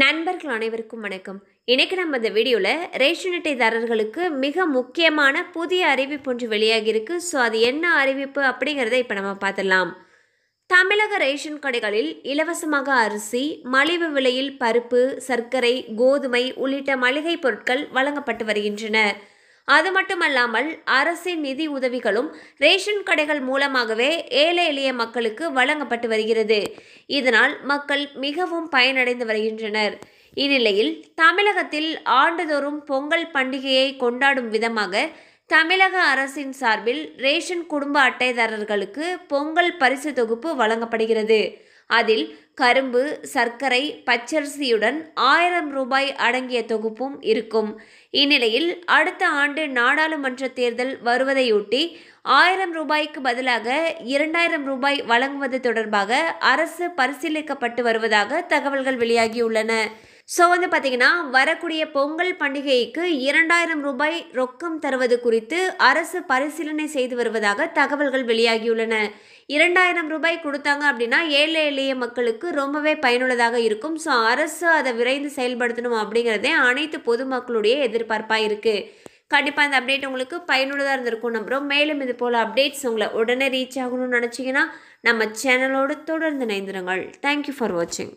நண்பர்கள் அனைவருக்கும் வணக்கம் இன்றைக்கி நம்ம இந்த வீடியோவில் ரேஷன் அட்டைதாரர்களுக்கு மிக முக்கியமான புதிய அறிவிப்பு ஒன்று வெளியாகியிருக்கு ஸோ அது என்ன அறிவிப்பு அப்படிங்கிறத இப்போ நம்ம பார்த்துடலாம் தமிழக ரேஷன் கடைகளில் இலவசமாக அரிசி மலிவு விலையில் பருப்பு சர்க்கரை கோதுமை உள்ளிட்ட மளிகை பொருட்கள் வழங்கப்பட்டு வருகின்றன அது மட்டுமல்லாமல் அரசின் நிதி உதவிகளும் ரேஷன் கடைகள் மூலமாகவே ஏழை எளிய மக்களுக்கு வழங்கப்பட்டு வருகிறது இதனால் மக்கள் மிகவும் பயனடைந்து வருகின்றனர் இந்நிலையில் தமிழகத்தில் ஆண்டுதோறும் பொங்கல் பண்டிகையை கொண்டாடும் விதமாக தமிழக அரசின் சார்பில் ரேஷன் குடும்ப அட்டைதாரர்களுக்கு பொங்கல் பரிசு தொகுப்பு வழங்கப்படுகிறது அதில் கரும்பு சர்க்கரை பச்சரிசியுடன் ஆயிரம் ரூபாய் அடங்கிய தொகுப்பும் இருக்கும் இந்நிலையில் அடுத்த ஆண்டு நாடாளுமன்ற தேர்தல் வருவதையொட்டி ஆயிரம் ரூபாய்க்கு பதிலாக இரண்டாயிரம் ரூபாய் வழங்குவது தொடர்பாக அரசு பரிசீலிக்கப்பட்டு வருவதாக தகவல்கள் வெளியாகியுள்ளன ஸோ வந்து பார்த்தீங்கன்னா வரக்கூடிய பொங்கல் பண்டிகைக்கு இரண்டாயிரம் ரூபாய் ரொக்கம் தருவது குறித்து அரசு பரிசீலனை செய்து வருவதாக தகவல்கள் வெளியாகியுள்ளன இரண்டாயிரம் ரூபாய் கொடுத்தாங்க அப்படின்னா ஏழை எளிய மக்களுக்கு ரொம்பவே பயனுள்ளதாக இருக்கும் ஸோ அரசு அதை விரைந்து செயல்படுத்தணும் அப்படிங்கிறதே அனைத்து பொதுமக்களுடைய எதிர்பார்ப்பாக இருக்குது கண்டிப்பாக இந்த அப்டேட் உங்களுக்கு பயனுள்ளதாக இருந்திருக்கும் நம்புகிறோம் மேலும் இது போல் அப்டேட்ஸ் உங்களை உடனே ரீச் ஆகணும்னு நினச்சிங்கன்னா நம்ம சேனலோடு தொடர்ந்து இணைந்திருங்கள் தேங்க்யூ ஃபார் வாட்சிங்